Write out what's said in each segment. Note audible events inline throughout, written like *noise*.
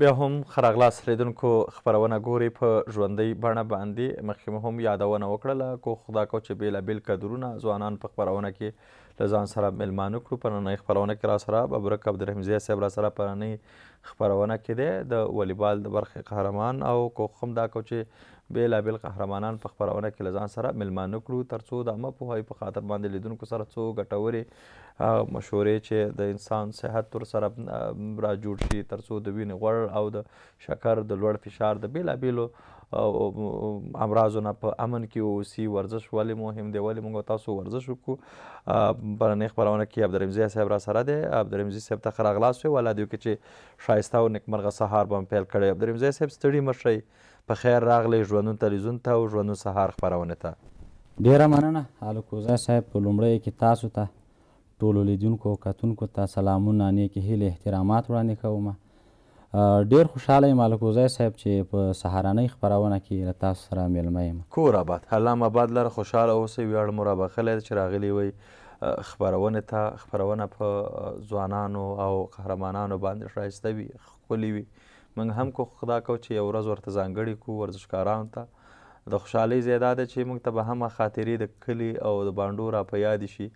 بیا هم خراغلاس لیدونکو خبرونه ګوري په ژوندۍ بڼه باندې مخکې هم یادونه وکړله کو خدا کو چې بیلابیل کدرونه ځوانان په خبرونه کې له ځان سره ملمانه کړو په نننۍ خپرونه کې را سره ببرک عبدالرحمزی صاحب را سره په نننۍ خپرونه کې دی د والیبال د برخې قهرمان او کوښښ هم دا کو چې بېلابېل قهرمانان په خپرونه کې له ځان سره ملمانه کړو تر څو د عامه پوهاوي په خاطر باندې لیدونکو سره څو ګټورې مشورې چې د انسان صحت ور سره را جوړ شي تر څو د وینې غوړ او د شکر د لوړ فشار د بېلابېلو امراضو نه په امن کې اوسي ورزش ولې مهم دی ولې موږ تاسو ورزش وکړو بلنۍ خپرونه کې عبدالرمزي صاحب را سره دی عبدالرمزي صاحب ته ښه راغلاست وی ولا دیو کې چې ښایسته او نیکمرغه سهار به هم پیل کړی عبدالرمزي صاحب ستړي مه شئ په خیر راغلی ژوندون تلویزیون ته او ژوندون سهار خپرونې ته ډیره مننه الکوزا صاحب په لومړیو کې تاسو ته ټولو لیدونکو کتونکو ته سلامونه نیکې هیلې احترامات وړاندې کوم ډیر خوشاله یم الکوزی صاحب چې په سهارنۍ خپرونه کې له تاسو سره میلمه یم کور آباد حلام آباد لره خوشحاله اوسئ ویاړ مو رابخلی دی چې راغلی وی خپرونې ته خپرونه په ځوانانو او قهرمانانو باندې ښایسته وي ښکلې وي موږ هم کوښښ دا کوو چې یو ورځ ورته ځانګړې کړو ورزشکارانو ته د خوشحالۍ ځای دا ده چې موږ ته به هم خاطرې د کلي او د بانډو را په یاد شي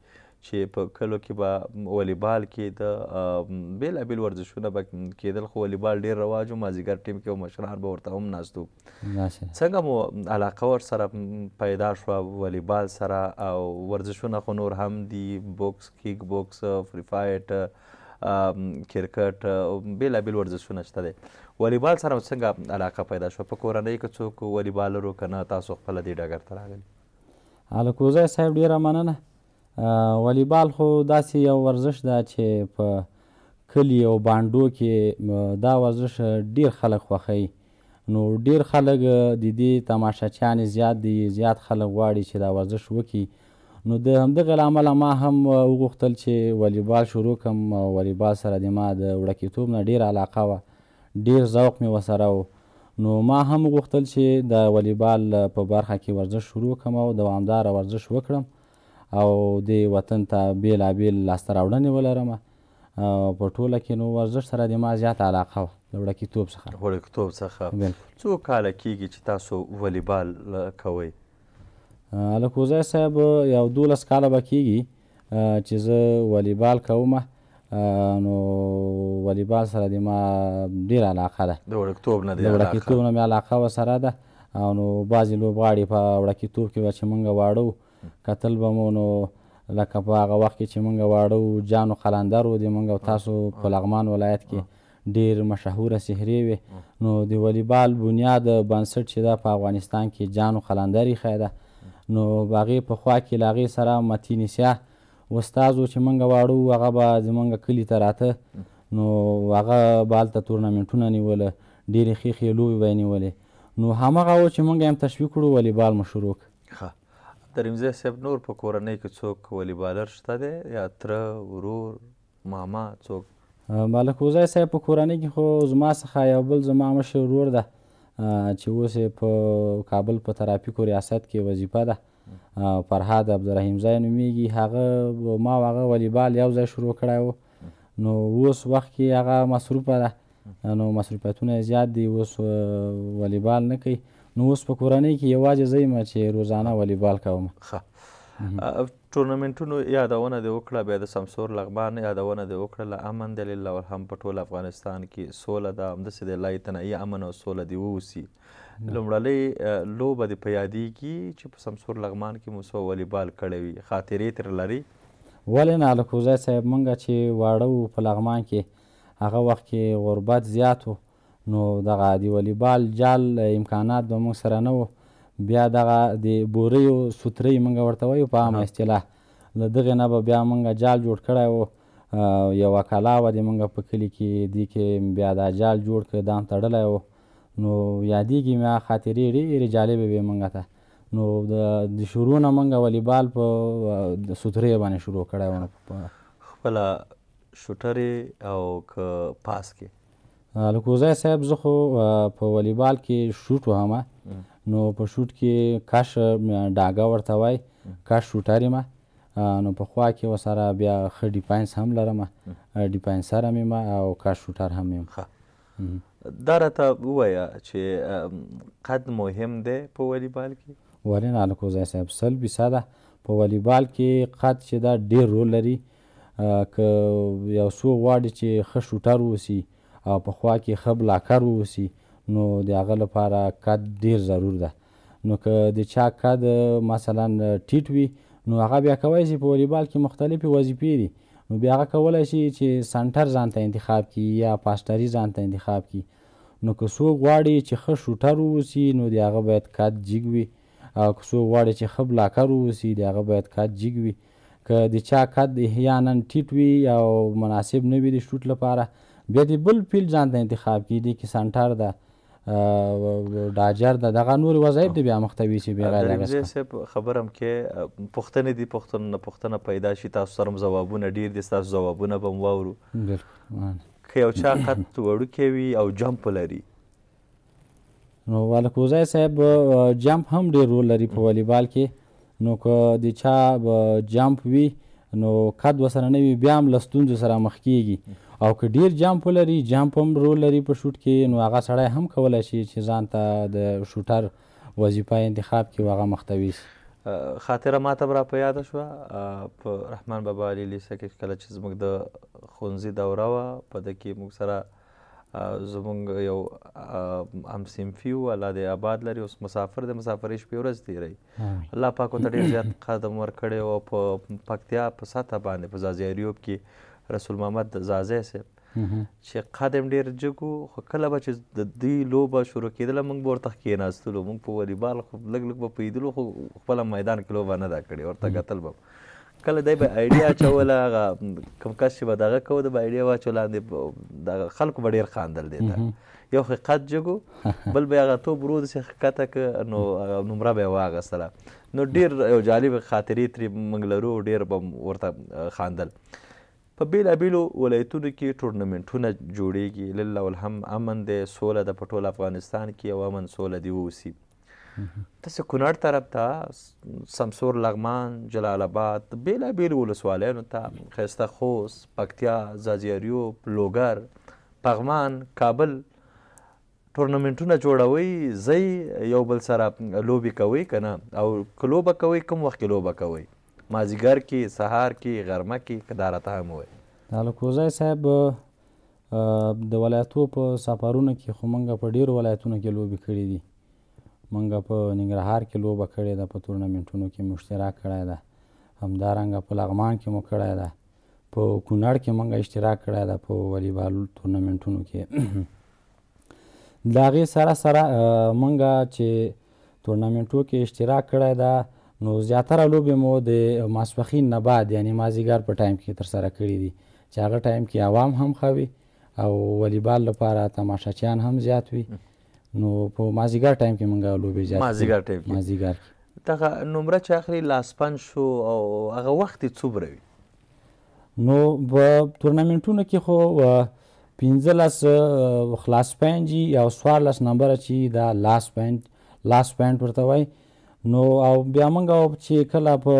چې په کلو کې به والیبال کې د بیلابیل ورزشونه به کېدل خو والیبال ډېر رواج و مازدیګر ټیم کې مشران به ورته هم ناست وو څنګه مو علاقه ورسره پیدا شوه والیبال سره او ورزشونه خو نور هم دي بوکس کیک بوکس فری فایټ کرکټ بیلابیل ورزشونه شته دي والیبال سره څنګه علاقه پیدا شوه په کورنۍ کې څوک والیبالرو که نه تاسو خپله دې ډګر ته راغلي هلکوزی صاحب ډېره مننه والیبال خو داسې یو ورزش ده چې په کلي او بانډو کې دا ورزش ډیر خلک خوښوي نو ډیر خلک د دې تماشچیان زیات دي زیات خلک غواړي چې دا ورزش وکړي نو د همدغه له امله ما هم وغوښتل چې والیبال شروع کړم والیبال سره د ما د وړکیتوب نه ډیر علاقه وه ډیر ذوق مې ورسره و نو ما هم غوښتل چې د والیبال په برخه کې ورزش شروع کړم او دوامداره ورزش وکړم او دې وطن ته بېلابېل لاسته راوړنې ولرمه په ټوله کې نو ورزش سره د ما زیاته علاقه وه د وړکیتوب څخه وړکیتوب څخه څو کاله کیږي چې تاسو والیبال کوئ الکوزی صاحب یو دولس کاله به کیږي چې زه والیبال کومه نو والیبال سره د ما ډېره علاقه ده د وړکتوب نه د وړکتوب نه مې علاقه ورسره ده او نو بعضې لوبغاړي په وړکتوب کې به چې مونږ واړو کتل به مو نو لکه په هغه وخت کې چې مونږ واړه جانو قلندر و د مونږ او تاسو په لغمان ولایت کې ډیر مشهوره سحرې وې نو د والیبال بنیاد بنسټ چې دا په افغانستان کې جانو قلندر یې ښیده نو هغې په خوا کې له هغې سره متین سیاه استازو چې مونږ واړو هغه به زمونږ کلي ته راته نو هغه به هلته تورنامنټونه نیوله ډېرې ښې ښې لوبې به یې نیولې نو همغه و چې مونږ هم تشویق کړو والیبال مو شروع د رمزی صاحب نور په کورنۍ کې څوک ولی بالر شته دی یا تره ورور ماما څوک ملک وزای صاحب په کورنۍ کې خو زما څخه یو بل زما مشر ورور ده چې اوس په کابل په ترافیکو ریاست کې وظیفه ده فرهاد عبدالرحیم زای نومیږي هغه ما او هغه والیبال یو ځای شروع کړی و نو اوس وخت کې هغه مصروفه ده نو مصروفیتونه یې زیات دي اوس والیبال نه کوي نو اوس په کورنۍ کې یوازې زه یم چې روزانه والیبال کوم ټورنمنټونو یادونه دې وکړه بیا د سمسور لغمان یادونه دې وکړه له امن د لله والهم په ټول افغانستان کې سوله ده همداسې د الله تنهایي امن او سوله دې واوسي لومړنۍ لوبه دې په یادېږي چې په سمسور لغمان کې مو والیبال کړی وي خاطرې تر لري ولې نه الکوزی صاحب موږ چې واړه په لغمان کې هغه وخت کې غربت زیات و نو دغه د والیبال جال امکانات به موږ سره نه وو بیا دغه د بوریو سوترۍ موږ ورته وایو په عامه اصطلاح له دغې نه به بیا موږ جال جوړ کړی و یوه کلا وه د موږ په کلي کې دې کې بیا دا جال جوړ کړ دان تړلی و نو یادیږي مې هغه خاطرې ډېرې جالبې وې موږ ته نو د شروع نه موږ والیبال په سوترې باندې شروع کړی و خپله شوټرې او که پاس کې الکوزای صاحب زه خو په والیبال کې شوټ وهمه نو په شوټ کې کاش ډاګه ورته وای کاش شوټر یم نو په خوا کې وسره بیا ښه ډیفاینس هم لرم ډیفاینسر هم یم او کاش شوټر هم یم دا راته ووایه چې قد مهم دی په والیبال کې ولې نه الکوزای صاحب سل بیسا ده په والیبال کې قد چې دا ډیر رول لري که یو څوک غواړي چې ښه شوټر واوسي او په خوا کې ښه بلاکر واوسي نو د هغه لپاره کد ډیر ضرور ده نو که د چا کد مثلا ټیټ وي نو هغه بیا کولی شي په والیبال کې مختلفې وظیفې دي نو بیا هغه کولی شي چې سنټر ځان ته انتخاب کړي یا پاسټري ځان ته انتخاب کړي نو که څوک غواړي چې ښه شوټر واوسي نو د هغه باید کد جګ وي او که څوک غواړي چې ښه بلاکر واوسي د هغه باید کد جګ وي که د چا قد احیانا ټیټ وي او مناسب نه وي د شوټ لپاره بیا د بل فیل ځان ته انتخاب کی دی کې سنټر ده ډاجر ده دغه نور وظایف دی بیا مختوي شي بیا راځي خبرم کې پښتنې دي پښتون پښتنه پیدا شي تاسو سره جوابونه ډیر دي تاسو جوابونه به واورو که یو چا خط وړوکی وي او جمپ لري نو والکوزای صاحب جمپ هم ډیر رول لري په والیبال کې نو که د چا جمپ وي نو قد وسره نه وي بیا هم له ستونزو سره مخ کیږي او که ډیر جامپ لري جامپ هم رول لري په شوټ کې نو هغه سړی هم کولی شي چې ځان ته د شوټر وظیفه انتخاب کې هغه مختوي خاطره ما ته را په یاد شو په رحمان بابا علی لیسه کې کله چې زموږ د خونزي دوره و په د کې موږ سره زموږ یو هم سیمفي و الله د آباد لري اوس مسافر د مسافرې شپې ورځ تېروي الله پاک ورته ډېر زیات قدم ورکړی او په پکتیا په سطح باندې په زازیاریوب کې رسول محمد زازه سه چې قدم ډیر جګو خو کله به چې د دې لوبه شروع کېدله موږ ورته کېناستلو موږ په والیبال خو لږ لږ به پوهېدلو خو خپله میدان کې لوبه نه ده کړې ورته کتل به کله دی به ایډیا اچوله هغه کوم کس چې به دغه کوه د به ایډیا واچو لاندې دغه خلکو به ډېر خاندل دی ته یو حقیقت جګو بل به هغه توپ ورو داسې ښکته که نو هغه نمره به یې واخېستله نو ډېر یو جالب خاطرې ترې موږ لرو ډېر به ورته خاندل په بیلابیلو ولایتونو کې ټورنمنټونه جوړیږي لله والحم امن دی سوله ده په ټول افغانستان کې او امن سوله دی واوسي تاسو کونړ طرف ته سمسور لغمان جلال آباد بیلابیل ولسوالیانو ته ښایسته خوست پکتیا زاجیریو لوګر پغمان کابل ټورنمنټونه جوړوي زی یو بل سره لوبې کوي که نه او که لوبه کوي کوم وخت کې لوبه کوي مازیګر کې سهار کې غرمه کې که دا راته هم ووایي د الکوزی صاحب د ولایتو په سفرونو کې خو موږ په ډیرو ولایتونو کې لوبې کړي دي موږ په ننګرهار کې لوبه کړې ده په تورنمنټونو کې مو اشتراک کړی ده همدارنګه په لغمان کې مو کړی ده په کونړ کې موږ اشتراک کړی ده په والیبال تورنمنټونو کې *clears throat* د هغې سره سره موږ چې تورنمنټو کې اشتراک کړی ده نو زیاتره لوبې مو د ماسپخین نه بعد یعنی مازیګر په ټایم کې ترسره کړي دي چې هغه ټایم کې عوام هم ښه وي او والیبال لپاره تماشچیان هم زیات وي نو په مازیګر ټایم کې مونږ لوبې زیات مازیګر ټایم مازیګر دغه نمره چې اخري لاسپن شو او هغه وخت څوبروي نو په تورنمنټونو کې خو پنځلس خلاص پنج یا څوارلس نمبر چې دا لاس پنج لاس پنج ورته وای نو او بیا موږ چې کله په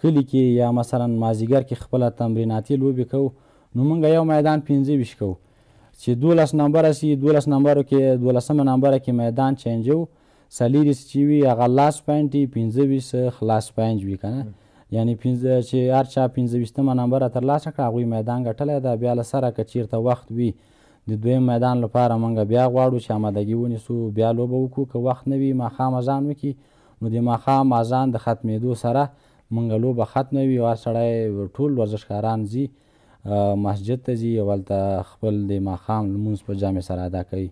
کلی کې یا مثلا مازیګر کې خپل تمریناتي لوبې کوو نو موږ یو میدان 15 ویش کوو چې 12 نمبر سي 12 نمبر کې 12 نمبر کې میدان چینجو سلیری چې وی هغه لاس پوینټي 15 خلاص پوینټ وی کنه یعنی 15 چې هر چا 15 نمبر تر لاسه کړ هغه میدان غټلې دا بیا لسره کچیرته وخت وی د دویم میدان لپاره موږ بیا غواړو چې آمادګي ونیسو بیا لوبه وکړو که وخت نه وي ماښام اذان وکړي نو د ماښام اذان د ختمېدو سره موږ لوبه ختمه وي یو سړی ټول ورزشکاران ځي مسجد ته ځي او هلته خپل د ماښام لمونځ په جامې سره ادا کوي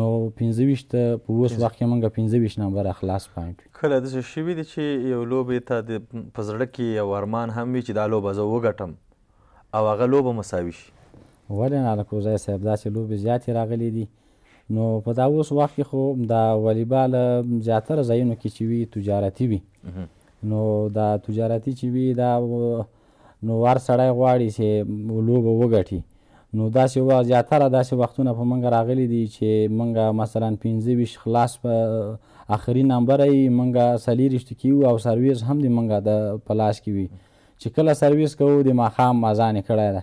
نو پنځه ویشت په اوس وخت کې موږ پنځه ویشت نمبره خلاص پاینټ کله داسې شوي دي چې یو لوبې ته په زړه کې یو ارمان هم وي چې دا لوبه زه وګټم او هغه لوبه مساوي شي ولې نالکوزی صاحب داسې لوبې زیاتې راغلي دي نو په دا اوس وخت کې خو دا والیبال زیاتره ځایونو کې چې وي تجارتي وي نو دا تجارتي چې وي دا نو هر سړی غواړي چې لوبه وګټي نو داسې و زیاتره داسې وختونه په منګه راغلي دي چې منګه مثلا پنځه ویشت خلاص په آخري نمبر یې منګه څلېرویشت کې وو او سرویس هم د منګه د په لاس کې وي چې کله سرویس کوو د ماښام مازانې کړی ده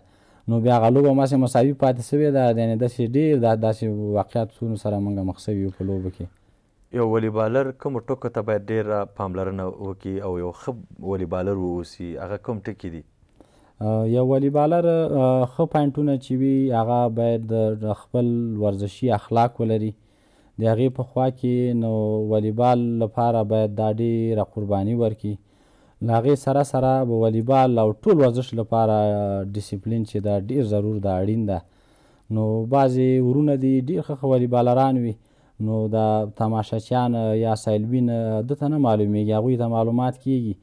نو بیا غلو به ماسه مساوي پاتې شوی دا یعنی داسې ډېر دا داسې واقعیتونو سره موږ مخ شوي یو په لوبه کې یو ولی بالر کوم ټکو ته باید ډېره پاملرنه وکړي او یو ښه ولی بالر واوسي هغه کوم ټکي دي یو ولی بالر ښه پاینټونه چې وي هغه باید خپل ورزشي اخلاق ولري د هغې په خوا کې نو والیبال لپاره باید دا ډېره قرباني ورکړي له هغې سره سره به والیبال او ټول ورزش لپاره ډیسپلین چې ده ډیر ضرور ده اړین ده نو بعضې ورونه دي ډیر ښه والیبالران وي نو د تماشچیان یا سیلبین ده ته نه معلومیږي هغوی ته معلومات کیږي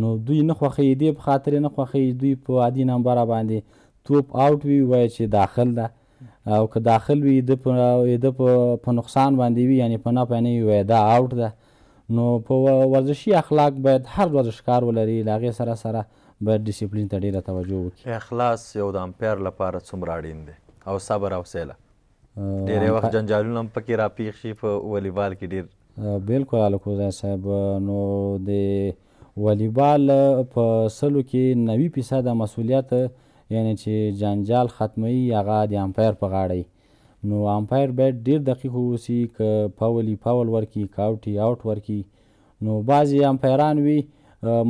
نو دوی نه خوښوي دې په خاطر یې نه خوښوي دوی په عادي نمبره باندې توپ آوټ وي وایي چې داخل ده او که داخل وي د په نقصان باندې وي یعنې په نه پینه وي وایي دا آوټ ده نو په ورزشي اخلاق باید هر ورزشکار ولري له هغې سره سره باید ډیسپلین ته ډیره توجه وکړي اخلاص یو د امپیر لپاره څومره اړین دی او صبر او سیله ډېری وخت جنجالونه هم پکې راپېښ شي په والیبال کې ډېر بلکل الکوزی صاحب نو د والیبال په سلو کې نوي فیصده مسؤلیت یعنی چې جنجال ختموي هغه د امپایر په غاړه نو امپایر باید ډیر دقیق واوسي که پاول یې پاول ورکړي که آوټ یې آوټ ورکړي نو بعضې امپایران وي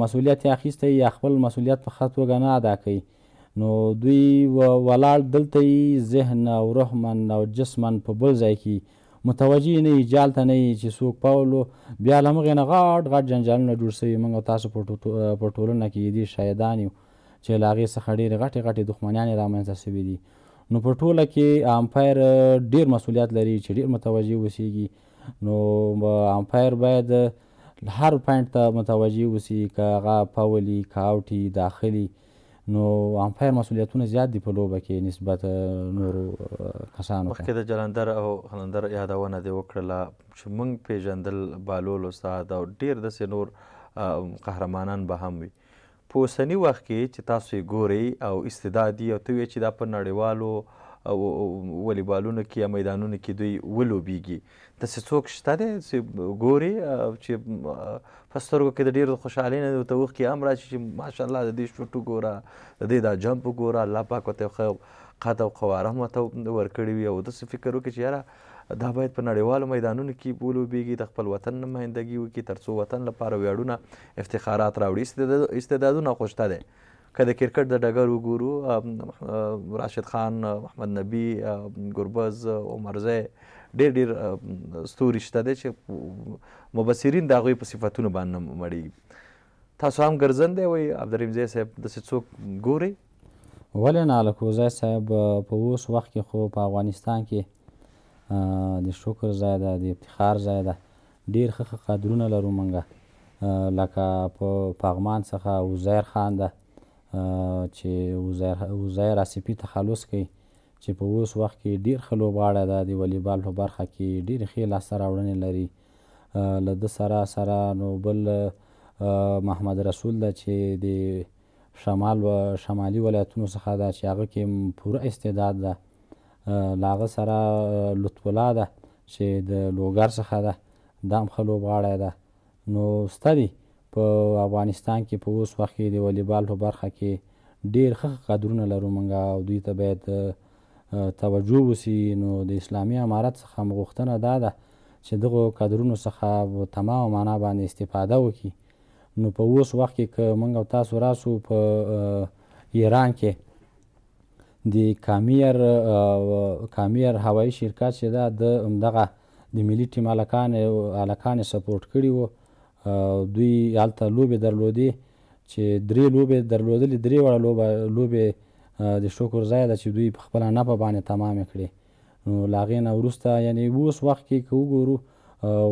مسؤلیت یې اخیستی یا خپل مسؤلیت په ښه توګه نه ادا کوي نو دوی ولاړ دلته یې ذهن او روحمن او جسمن په بل ځای کې متوجه نه یي جال ته نه یي چې څوک پاولو بیا له هغې نه غټ غټ جنجالونه جوړ سوي موږ تاسو په ټولنه کې دي شاهدان یو چې له هغې څخه ډېرې غټې غټې دښمنیانې رامنځته سوي دي نو په ټوله کې امپایر ډیر مسولیت لري چې ډیر متوجه اوسیږي نو امپایر باید هر پاینټ ته متوجه اوسي که هغه فاولي که اوټي داخلي نو امپایر مسولیتونه زیات دي په لوبه کې نسبت نورو کسانو مخکې د جلندر او خلندر یادونه دې وکړله چې موږ پیژندل بالولو استاد او ډیر داسې نور قهرمانان به هم وي په اوسني وخت کې چې تاسو یې ګورئ او استعداد او ته چې دا په نړیوالو والیبالونو کې یا میدانونو کې دوی ولوبېږي داسې څوک شته دی چې ګوري چې په سترګو کې د ډېرو خوشحالۍ نه ورته اوښکې هم راشي چې ماشاءالله د دې شوټ وګوره د دې دا جمپ وګوره الله پاک ورته قد او قواره هم ورته ورکړي وي او داسې فکر وکړي چې یاره دا باید په نړیوالو میدانونو کې ولوبېږي د خپل وطن نمایندګي وکړي ترڅو وطن لپاره ویاړونه افتخارات راوړي استعدادونه خو شته دی که د کرکټ د ډګر وګورو راشد خان محمد نبی ګربز عمرزی ډېر ډېر ستوري شته دی چې مبصرین د هغوی په صفتونو باندې مړیږي تاسو هم ګرځند دی وای عبدالرحیم زی صاحب داسې څوک ګوري ولې نه هلک صاحب په اوس وخت کې خو په افغانستان کې د شکر ځای ده د افتخار ځای ده ډیر ښه ښه قدرونه لرو موږ لکه په پغمان څخه وزیر خان ده چې وزیر وزیر آصفي تخلص کوي چې په اوس وخت کې ډیر ښه لوبغاړی ده د والیبال په برخه کې ډېرې ښې لاسته راوړنې لري له ده سره سره نو بل محمد رسول ده چې د شمال و شمالي ولایتونو څخه ده چې هغه کې پوره استعداد ده لاغه سره لطفالله ده چې د لوګر څخه ده دا هم ښه لوبغاړی ده نو ستدي په افغانستان کې په اوس وخت کې د والیبال په برخه کې ډیر ښه قدرونه لرو موږ او دوی ته باید توجه وسي نو د اسلامي امارت څخه هم غوښتنه دا ده چې دغو قدرونو څخه په تمامه معنا باندې استفاده وکړي نو په اوس وخت کې که موږ او تاسو راسو په ایران کې د کامیر کامیر هوایی شرکت چې دا د دغه د ملي ټیم الکان الکان سپورټ کړي وو دوی هلته لوبې درلودي چې درې لوبې درلودلې درې وړه لوبه لوبې د شکر ځای ده چې دوی په خپله نپه باندې تمامې کړې نو له هغې نه وروسته یعنی اوس وخت کې که وګورو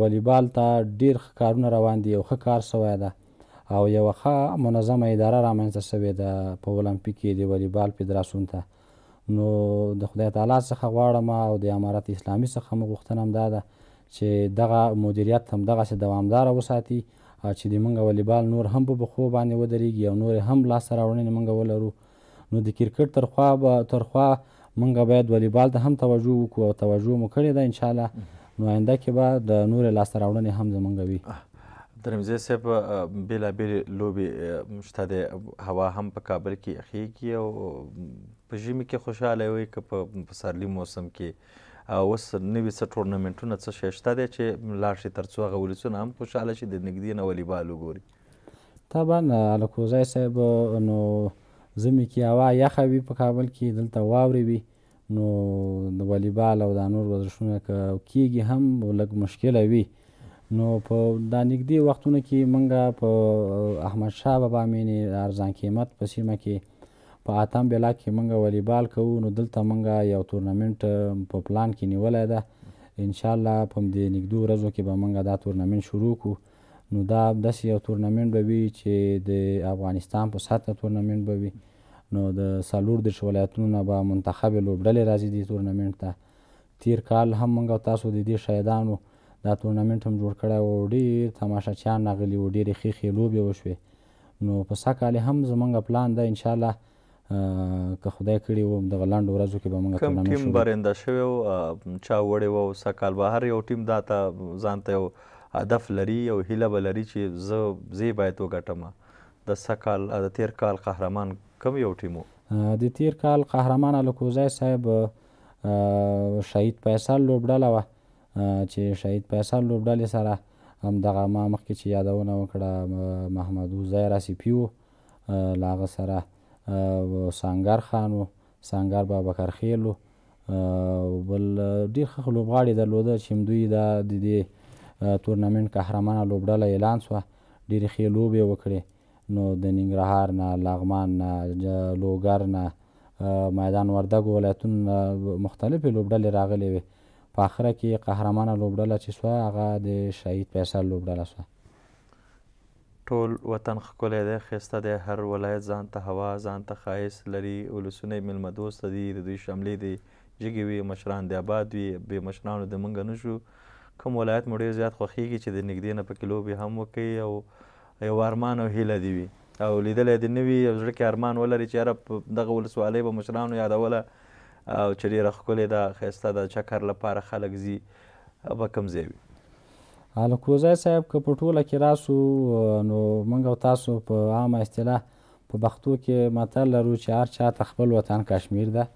والیبال ته ډېر ښه کارونه روان دي یو ښه کار سوی ده او یوه ښه منظمه اداره رامنځته سوې ده په المپیک کې د والیبال فدراسیون ته نو د خدای تعالی څخه غواړم او د امارت اسلامي څخه مو غوښتنه هم دا ده چې دغه مدیریت هم دغسې دوامداره وساتي چې د منګه والیبال نور هم په بخو باندې ودرېږي او نور هم لاسته راوړنې منګه ولرو نو د کرکټ تر خوا به تر خوا منګه باید والیبال ته هم توجه وکړو او توجه مو کړې ده انشاءالله نو آینده کې به د نور لاسته راوړنې هم زمونږ وي درمزه صاحب بیلابیل لوبې شته دی هوا هم په کابل کې یخیږي او په ژمي کې خوشحاله وي که په پسرلي موسم کې اوس نوي څه ټورنمنټونه څه شی شته دی چې لاړ شي تر څو هغه ولسونه هم خوشحاله شي د نږدې نه والیبال وګوري طبعا الکوزی صاحب نو ژمي کې هوا یخه وي په کابل کې دلته واورې وي نو د والیبال او دا نور ورزشونه که کیږي هم لږ مشکله وي نو په دا نږدې وختونو کې مونږ په احمدشاه بابا مینې ارزان قیمت په سیمه کې په اتم بلا کې مونږ والیبال کوو نو دلته مونږ یو تورنمنت په پلان کې نیولی ده ان شاء الله په دې نږدې ورځو کې به مونږ دا تورنمنت شروع کړو نو دا داسې یو تورنمنت به وي چې د افغانستان په سطحه تورنمنت به وي نو د څلور دېرش ولایتونو نه به منتخبې لوبډلې راځي دې تورنمنت ته تیر کال هم مونږ تاسو د دې شهیدانو دا تورنمنت هم جوړ کړی و ډېر تماشاچیان راغلي وو ډېرې ښې ښې لوبې وشوې نو په سږکال هم زمونږ پلان ده انشاءالله که خدای کړي و دغه لنډو ورځو کې به موږ کوم ټیم برنده شوی و چا وړی و سږکال به هر یو ټیم دا ته ځان ته یو هدف لري او هیله به لري چې زه زه باید وګټم د سږکال د تیر کال قهرمان کوم یو ټیم و د تیر کال قهرمان الکوزی صاحب شهید فیصل لوبډله وه چې شهید فیصل لوبډلې سره هم دغه ما مخکې چې یادونه وکړه محمد زیر اسیپي و له هغه سره سانګر خان و سانګر بابکر خیل و بل ډېر ښه لوبغاړي درلوده چې دوی دا د دې تورنمنټ قهرمانه لوبډله اعلان شوه ډېرې ښې لوبې وکړې نو د ننګرهار نه لغمان نه لوګر نه میدان وردګو ولایتونو مختلفې لوبډلې راغلې وې په اخره کې قهرمانه لوبډله چې سوه هغه د شهید فیصل لوبډله سوه ټول وطن ښکلی دی ښایسته دی هر ولایت ځان ته هوا ځان ته ښایست لري ولسونه یې میلمه دوسته دي د دوی شملې دي جګې وي مشران د آباد وي بې مشرانو د موږ نه شو کوم ولایت مو ډېر زیات خوښیږي چې د نږدې نه پکې لوبې هم وکړي او یو ارمان او هیله دي وي او لیدلی دې نه وي او زړه کې ارمان ولري چې یاره دغه ولسوالۍ به مشرانو یادوله او چې ډېره ښکلې ده ښایسته د چکر لپاره خلک ځي به کوم ځای وي الکوزی صاحب که په ټوله کې راسو نو موږ او تاسو په عامه اصطلاح په پښتو کې متل لرو چې هر چا ته خپل وطن کشمیر ده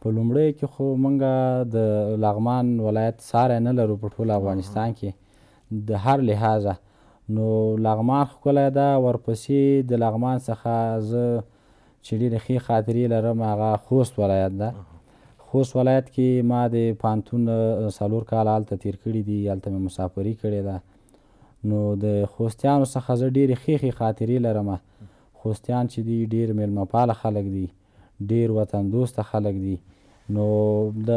په لومړی کې خو موږ د لغمان ولایت ساری نه لرو په ټول افغانستان کې د هر لحاظه نو لغمان ښکلی ده ورپسې د لغمان څخه زه چې ډېرې ښې خاطرې لرم هغه خوست ولایت ده خوست ولایت کې ما د پانتون سالور کال هلته تیر کړي دي هلته مې مسافري کړې ده نو د خوستیانو څخه زه ډېرې ښې ښې خاطرې لرم خوستیان چې دي ډېر میلمهپاله خلک دي ډېر وطن دوسته خلک دي نو د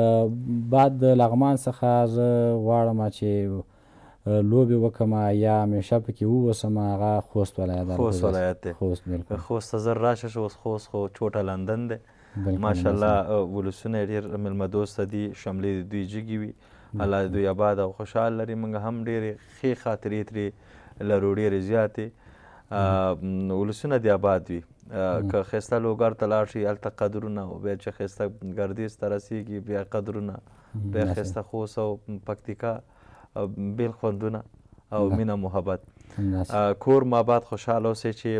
بعد د لغمان څخه زه غواړم چې لوبې وکم یا همیشه پکې واوسم هغه خوست ولایت خوست ولایت دی خوست خوست ته زر راشه اوس خوست خو چوټه لندن دی ماشاءالله ولسونه ډېر میلمه دوسته دي شملې د دوی جګې وي الله دوی آباد او خوشحال لري موږ هم ډېرې ښې خاطرې ترې لرو ډېرې زیاتې ولسونه دې آباد وي که ښایسته لوګر ته لاړ شي هلته قدرونه او بیا چې ښایسته ګردیز ته رسېږي بیا قدرونه بیا ښایسته خوست او پکتیکا بیل خوندونه او مینه محبت کور ماباد خوشاله اوسئ چې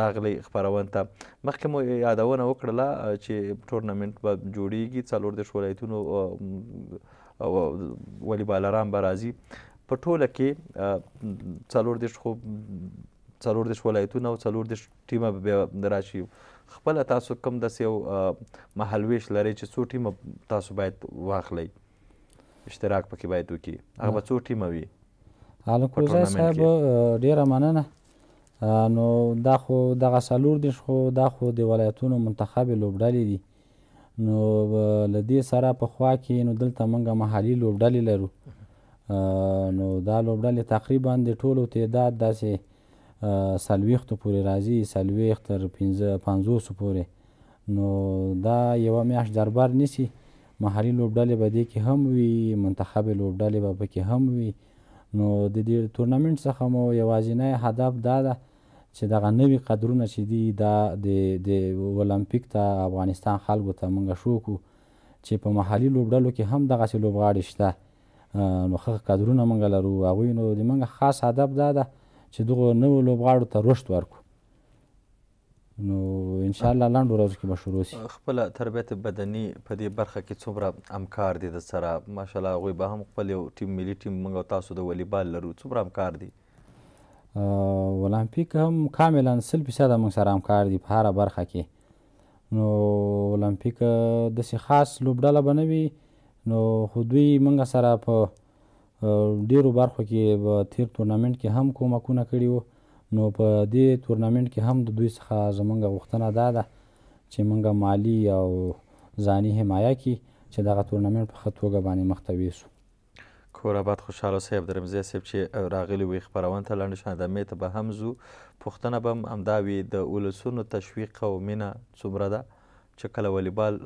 راغلی خپرون ته مخکې مو یادونه وکړله چې ټورنمنت به جوړیږي څلور دېرش ولایتونو والیبالران به راځي په ټوله کې څلور دېرش خو څلور دېرش ولایتونه او څلور دېرش ټیمه به راشي خپل تاسو کم داسې یو محلویش لري چې څو ټیمه تاسو باید واخلئ اشتراک پکې باید وکړي هغه به څو ټیمه وي الکوزا صاحب ډیره مننه نو دا خو دغه څلور دي خو دا خو د ولایتونو منتخب لوبډلې دي نو له دې سره په خوا کې نو دلته موږ محلي لوبډلې لرو نو دا لوبډلې تقریبا د ټولو تعداد داسې څلوېښتو پورې راځي څلوېښت تر پنځه پنځوسو پورې نو دا یوه میاشت دربار نیسي محلي لوبډلې به دې کې هم وي منتخبې لوبډلې به پکې هم وي نو د دې تورنمنت څخه مو یوازینی هدف دا ده چې دغه نوي قدرونه چې دي دا د د المپیک ته افغانستان خلکو ته موږ شوکو چې په محلي لوبډلو کې هم دغسې لوبغاړي شته نو ښه قدرونه موږ لرو هغوی نو د موږ خاص هدف دا ده چې دغو نوو لوبغاړو ته رشد ورکړو نو ان شاء الله لاندو ورځو کې به شروع شي خپل تربیت بدني په دې برخه کې څومره امکار دي د سره ماشاءالله هغوی به هم خپل یو ټیم ملي ټیم موږ او تاسو د والیبال لرو څومره امکار دي المپیک هم کاملا سل فیصده موږ سره امکار دي په هره برخه کې نو المپیک داسې خاص لوبډله به نه وي نو خو دوی موږ سره په ډیرو برخو کې په تیر تورنمنټ کې هم کومکونه کړي وو نو په دې تورنمنت کې هم د دوی څخه زمونږ غوښتنه دا ده چې مونږ مالی او ځاني حمایه کړي چې دغه تورنمنت په ښه توګه باندې مخ ته یوسو کور آباد خوشحاله صاحب د رمزی صاحب چې راغلی وي خپرون ته لنډه شاندمې ته به هم ځو پوښتنه به هم همدا وي د ولسونو تشویق او مینه څومره ده چې کله والیبال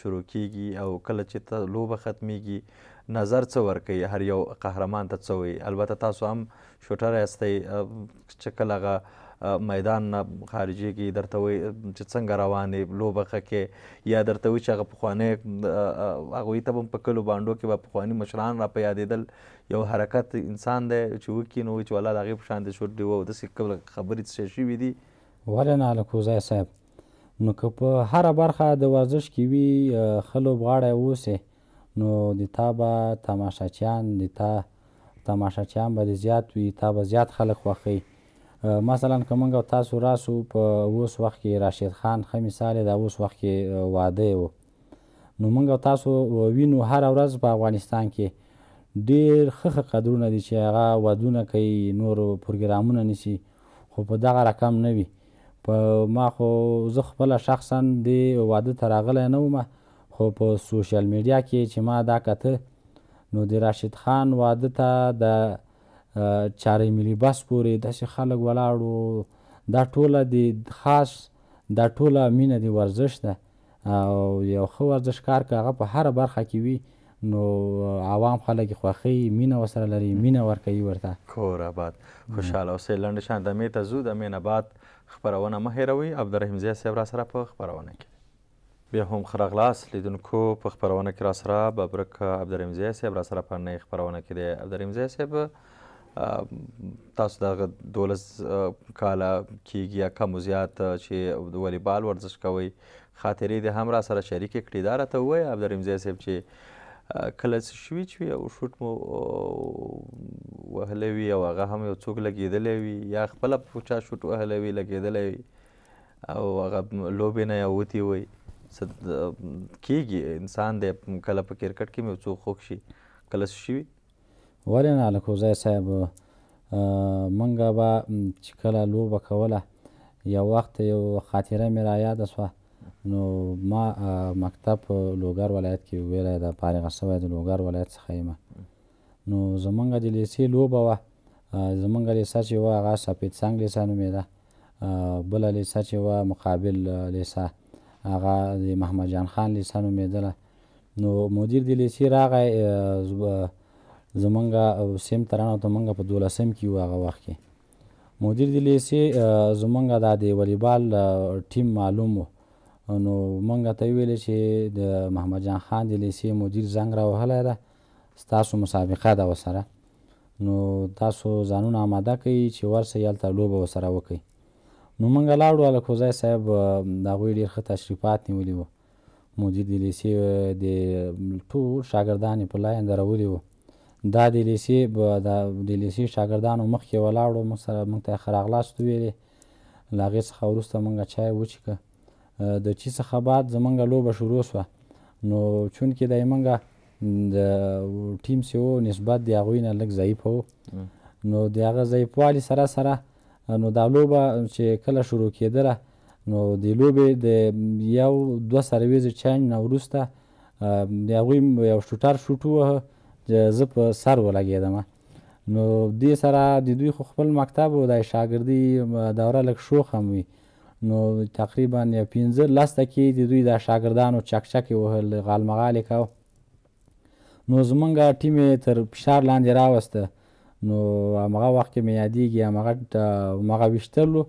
شروع کیږي او کله چې لوبه ختمیږي نظر څه ورکوي هر یو قهرمان ته څه وایي البته تاسو هم شوټر یاستئ چې کله هغه میدان نه خارجېږي درته وایي چې څنګه روان یې لوبه ښه کې یا درته وایي چې هغه پخوانی هغوی ته به هم په کلو بانډو کې به پخواني مشران را په یادېدل یو حرکت انسان دی چې وکړي نو وایي چې والله د هغې په شان دې شوټ دی او داسې خبرې څه شوي دي ولې نه الکوزی صاحب نو که په هره برخه د ورزش کې وي ښه لوبغاړی اوسې نو د تا به تماشاچیان د تا تماشاچیان به زیات وي تا به زیات خلک خوښوي مثلا که موږ تاسو راسو په اوس وخت کې راشد خان ښه مثال دی د اوس وخت کې واده و نو موږ تاسو وینو هر ورځ په افغانستان کې ډیر ښه قدرونه دي چې هغه ودونه کوي نور پروګرامونه نیسي خو په دغه رقم نه وي په ما خو زه خپله شخصا دې واده ته راغلی نه وم خو په سوشل میډیا کې چې ما دا کته نو د راشد خان واده ته د چارې ملي بس پورې داسې خلک ولاړ وو دا ټوله د خاص دا ټوله مینه د ورزش ده او یو ښه ورزشکار که هغه په هره برخه کې وي نو عوام خلک یې خوښوي مینه ورسره لري مینه ورکوي ورته کور آباد خوشحاله اوسئ لنډې شان دمې ته ځو د مې نه بعد خپرونه مه هیروئ عبدالرحیم ضیا صاحب را سره په خپرونه کې بیا هم ښه راغلاست لیدونکو په خپرونه کې را سره ببرک عبدالرحمزی صاحب را سره په نننۍ خپرونه کې دی عبدالرحمزی صاحب تاسو دغه دولس کاله کېږي یا کم زیات چې والیبال ورزش کوئ خاطرې دې هم را سره شریکې کړي دا راته ووایه عبدالرحمزی صاحب چې کله څه شوي چې وي او شوټ مو وهلی وي او هغه هم یو څوک لګېدلی وي یا خپله چا شوټ وهلی وي لګېدلی وي او هغه لوبې نه یا وتې وي کیږي انسان دی کله په کرکټ کې مې څوک خوښ شي کله څه شي ولې نه الکوزی صاحب منګه به چې کله لوبه کوله یو وخت یو خاطره مې رایاده سوه نو ما مکتب لوګر ولایت کې ویلی ده فارغه سوی د لوګر ولایت څخه یم نو زمونږ د لیسې لوبه وه زمونږ لیسه چې وه هغه سپید څنګ لیسه نومېده بله لیسه چې وه مقابل لیسه هغه د محمد جان خان لیسه نومېدله نو مدیر د لیسې راغی زمونږ سیم ته رانغلو ته مونږ په دولسم کې یو هغه وخت کې مدیر د لیسې زمونږ دا د والیبال ټیم معلوم و نو مونږ ته ویل چې د محمد جان خان د لیسې مدیر زنګ راوهلی ده ستاسو مسابقه ده وسره نو تاسو ځانونه آماده کوئ چې ورسئ هلته لوبه وسره وکئ نو موږ لاړو الکوزای صاحب د هغوی ډېر ښه تشریفات نیولي وو مدیر د لیسې د ټول شاګردان یې په لاین درولي وو دا د لیسې د لیسې شاګردانو مخکې ولاړو موږ سره موږ ته یې ښه راغلاست وویلې له هغې څخه وروسته موږ چای وچیکه د چي څخه بعد زموږ لوبه شروع سوه نو چونکې دی موږ د ټیم سی او نسبت د هغوی نه لږ ضعیفه وو نو د هغه ضعیفوالي سره سره نو دا لوبه چې کله شروع کېدله نو د لوبې د یو دوه سرویز چنج نه وروسته د هغوی یو شوټر شوټ ووهه زه په سر ولګېدم نو دې سره د دوی خو خپل مکتب و د شاګردي دوره لږ شوخ هم وي نو تقریبا یو پنځه لس دقیقې د دوی د شاګردانو چکچکې وهل غالمغالې کوه نو زمونږ ټیم تر فشار لاندې راوسته نو هغه وخت کې مې یادېږي هغه هغه ویشتلو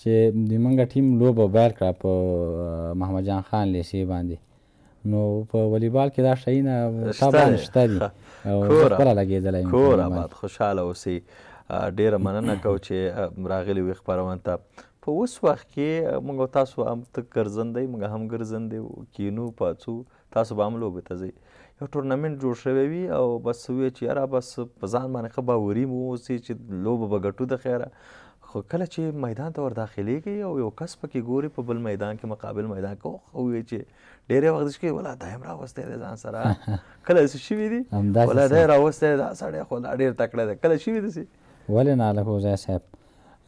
چې زمونږ ټیم لوبه پیل کړه په محمد جان خان لیسې باندې نو په والیبال کې دا شیونه تابان شته دي *laughs* خپله لګېدلی کور آباد خوشحاله اوسئ ډېره مننه کوو *laughs* چې راغلي وي خپرون ته په اوس وخت کې موږ تاسو هم ته ګرځندی موږ هم ګرځندی کینو پاڅو تاسو به هم لوبې ته ځئ یو ټورنمنت جوړ شوی وي او بس وی چې یاره بس په ځان باندې ښه باوري مو اوسي چې لوبه به ګټو د خیره خو کله چې میدان ته ورداخلیږي او یو کس پکې ګوري په بل میدان کې مقابل میدان کې خو وی چې ډېری وخت چې ولا دایم راوستی دی ځان سره *laughs* کله څه شوي دي ولا دی راوستی دا سړی خو لا ډېر تکړه دی کله شوي دسي ولې نه الهوزی صاحب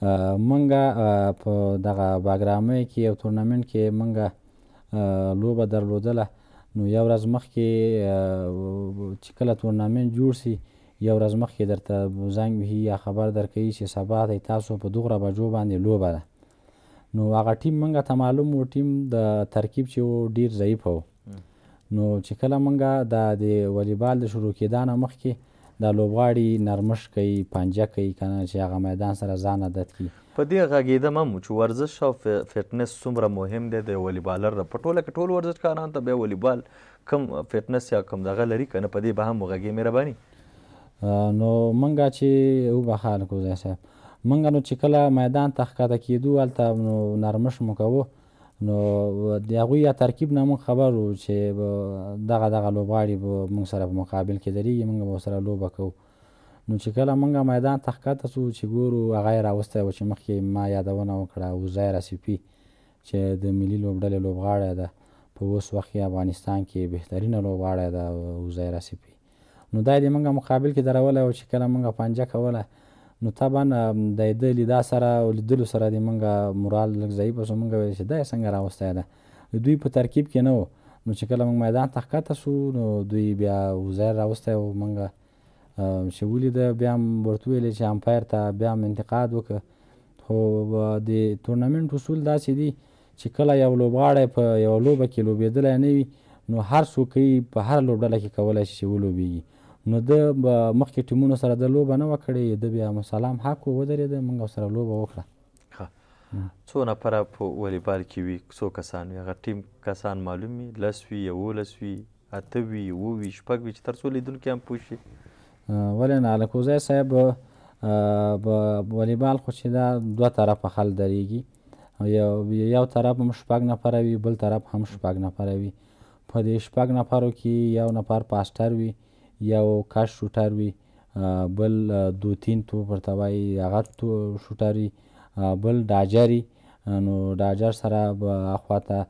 منګه په دغه باګرامۍ کې یو تورنمنت کې منګه لوبه درلودله نو یو ورځ مخکې چې کله تورنامنت جوړ سي یو ورځ مخکې درته زنګ وهي یا خبر درکوي چې سبا دی تاسو په دوغره بجو باندې لوبه ده نو هغه ټیم موږ ته معلوم و ټیم د ترکیب چې ډیر ضعیف و نو چې کله موږ د د والیبال د شروع کېدانه مخکې دا لوبغاړي نرمش کوي پنجه کوي کنه چې هغه میدان سره ځان عادت کړي په دې غږېدم هم چې ورزش او فټنس څومره مهم دی د والیبالر په ټوله کې ټول ورزشکاران ته بیا والیبال کم فټنس یا کم دغه لري که نه په دې به هم وغږې مهرباني نو منګه چې وبخښه نکوزی صاحب منګه نو چې کله میدان ته ښکته کېدو هلته نو نرمش مو کوو نو د هغوی یا ترکیب نه مونږ خبر وو چې دغه دغه لوبغاړي به مونږ سره په مقابل کې درېږي مونږ به ورسره لوبه کوو نو چې کله مونږه میدان ته ښکته سو چې ګورو هغه یې راوستی و چې مخکې ما یادونه وکړه وزیر اسیپي چې د ملي لوبډلې لوبغاړی ده په اوس وخت کې افغانستان کې بهترینه لوبغاړی ده وزیر اسیپي نو دا یې مونږه مقابل کې درولی و چې کله مونږه پنجه کوله نو طبعا د ده لیدا سره لیدلو سره د مونږه مورال لږ ضعیفه سو مونږ ویل چې دا یې څنګه راوستی ده دوی په ترکیب کې نه و نو چې کله مونږ میدان ته ښکته سو نو دوی بیا وزیر راوستی و مونږه چې ولیده بیا هم ورته وویلې چې امپایر ته بیا هم انتقاد وکړه خو د تورنمنټ اصول داسې دي چې کله یو لوبغاړی په یوه لوبه کې لوبېدلی نه وي نو هر څوک یې په هر لوبډله کې کولی شي چې ولوبېږي نو د مخکې ټیمونو سره د لوبه نه وکړې د بیا مسالم حق ودرېده موږ سره لوبه وکړه څو نفره په والیبال کې وي څو کسان وي هغه ټیم کسان معلوم وي لس وي یولس وي اته وي اووه وي شپږ وي چې تر څو لیدونکي هم پوه شي ولې نه الکوزی صاحب به والیبال خو چې دا دوه طرفه خل درېږي یو یو طرف هم شپږ نفره وي بل طرف هم شپږ نفره وي په دې شپږ نفرو کې یو نفر پاسټر وي یو کش شوټر وي بل دو تین تو ورته وایي هغه تو شوټر وي بل ډاجر نو ډاجر سره به خواته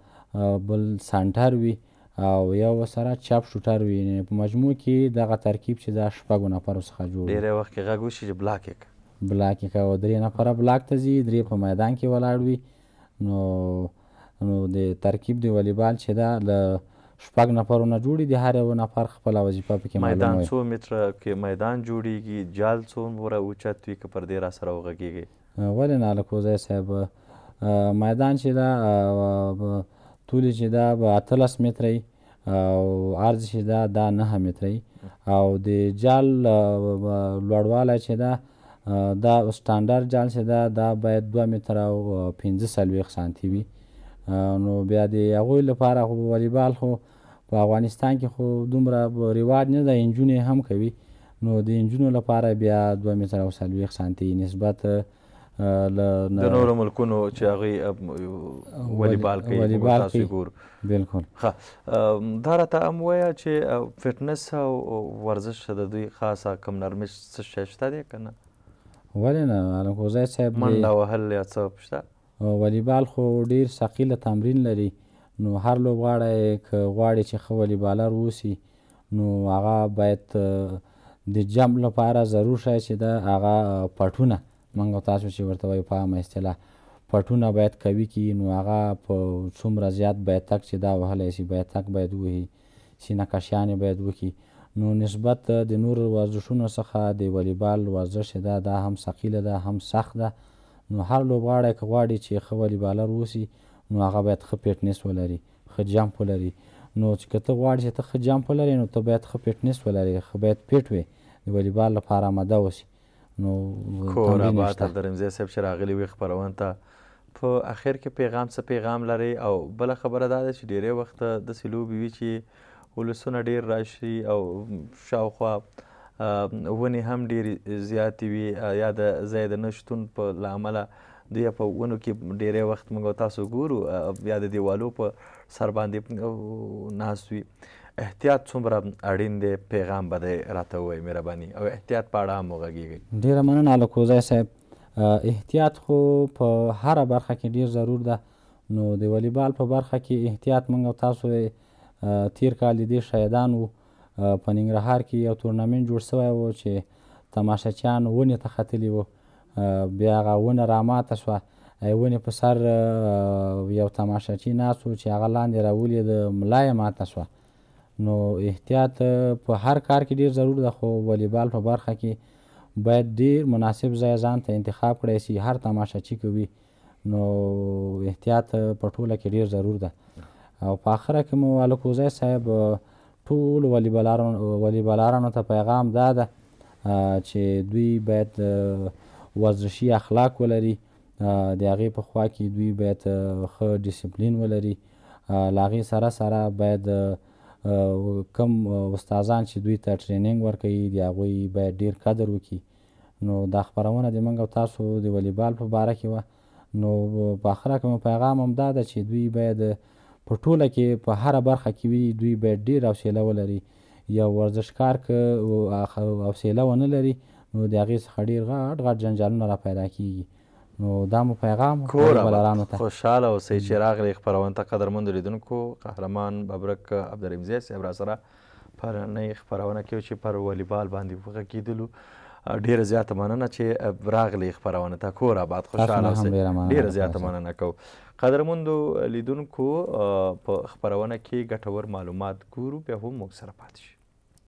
بل سانټر وي او یو ورسره چپ شوټر وي یعنې په مجموع کې دغه ترکیب چې دا شپږو نفرو څخه جوړ ډېری وخت کې غږ وشي چې بلاک یې که بلاک یې که او درې نفره بلاک ته ځي درې په میدان کې ولاړ وي نو نو د ترکیب د والیبال چې دا له شپږ نفرو نه جوړي د هر یو نفر خپله وظیفه پکې میدان څو متره کې میدان جوړیږي جال څومره اوچت وي که پر دې راسره وغږیږي ولې نالکوزی صاحب میدان چې دا طول چې دا به اتلس مترې او عرض چې دا دا نهه مترې او د جال لوړوالی چې دا دا سټانډارد جال چې دا دا باید دوه متره او پنځه څلوېښت سانتي وي نو بیا د هغوی لپاره خو والیبال خو په افغانستان کې خو دومره رواج نه ده نجونې هم کوي نو د نجونو لپاره بیا دوه متره او څلوېښت سانتي نسبت د نورو ملکونو چې هغه والیبال کوي والیبال کوي بالکل ها دا راته هم وایا چې فټنس او ورزش د دوی خاصه کم نرمش څه شته دی کنه ولې نه انا کوزای صاحب منډه وهل یا څه شته والیبال خو ډیر ثقيله تمرین لري نو هر لوبغاړی که غواړي چې ښه والیبالر واوسي نو هغه باید د جمپ لپاره ضرور شي چې دا هغه پټونه منګ او تاسو چې ورته وایو په عامه اصطلاح پټونه باید قوي کی نو هغه په څومره زیات باید تک چې دا وهلی شي باید تک باید ووهي سینه کشیانې باید وکړي نو نسبت د نور ورزشونو څخه د والیبال ورزش دا دا هم ثقیله ده هم سخت ده نو هر لوبغاړی که غواړي چې ښه والیبالر واوسي نو هغه باید ښه فټنس ولري ښه جمپ ولري نو چې که ته غواړې چې ته ښه جمپ ولرې نو ته باید ښه فټنس ولرې ښه باید فټ وې د والیبال لپاره آماده اوسي نو کورابا عبدالرمزی صاحب چې راغلی وي خپرونې ته په اخر کې پیغام څه پیغام لري او بل خبره دا ده چې ډیری وخت د سلوبي وی چې ولسونه ډیر راشي او شاوخوا ونې هم ډیر زیاتې وي یا د زید نشتون په لامل دوی په ونو کې ډیری وخت موږ تاسو ګورو یا د دیوالو په سر باندې ناس وي احتیاط څومره اړین دی پیغام به دی راته ووایي مهرباني او احتیاط په اړه هم وغږیږئ ډېره مننه الکوزی صاحب احتیاط خو په هره برخه کې ډېر ضرور ده نو د والیبال په برخه کې احتیاط موږ او تاسو تیر کال د دې شهیدان وو په ننګرهار کې یو تورنمنت جوړ سوی و چې تماشچیان ونې ته ختلي وو بیا هغه ونه راماته شوه ونې په سر یو تماشچي ناست و چې هغه لاندې راولې د ملا یې ماته شوه نو احتیاط په هر کار کې ډیر ضرور ده خو والیبال په برخه کې باید ډیر مناسب ځای ځان ته انتخاب کړی سي هر تماشچی کوي نو احتیاط په ټوله کې ډیر ضرور ده او په آخره کې مو الکوزی صاحب ټول والیبالارانو والیبالارانو ته پیغام دا ده چې دوی باید ورزشي اخلاق ولري د هغې په خوا کې دوی باید ښه ډسپلین ولري له هغې سره سره باید کم استادان چې دوی ته ټریننګ ورکوي د هغوی باید ډیر قدر وکړي نو دا خپرونه د منګ او تاسو د والیبال په باره کې وه نو په آخره کې پیغام هم دا ده چې دوی باید په ټوله کې په هره برخه کې وي دوی باید ډیر حوصله ولري یو ورزشکار که حوصله ونه لري نو د هغې څخه ډیر غټ غټ جنجالونه را پیدا کیږي نو دا مو پیغام بلرانو ته خوشاله اوسئ چې راغلئ خپرونه ته قدرمندو لیدونکو قهرمان ببرک عبدالرمزی صاحب را سره پرنۍ خپرونه کې چې پر والیبال باندې وغه کېدلو ډیره زیاته مننه چې راغلی خپرونه ته کور آباد خوشاله اوسئ ډیره زیاته مننه کوو قدرمندو لیدونکو په خپرونه کې ګټور معلومات ګورو بیا هم موږ سره پاتې شئ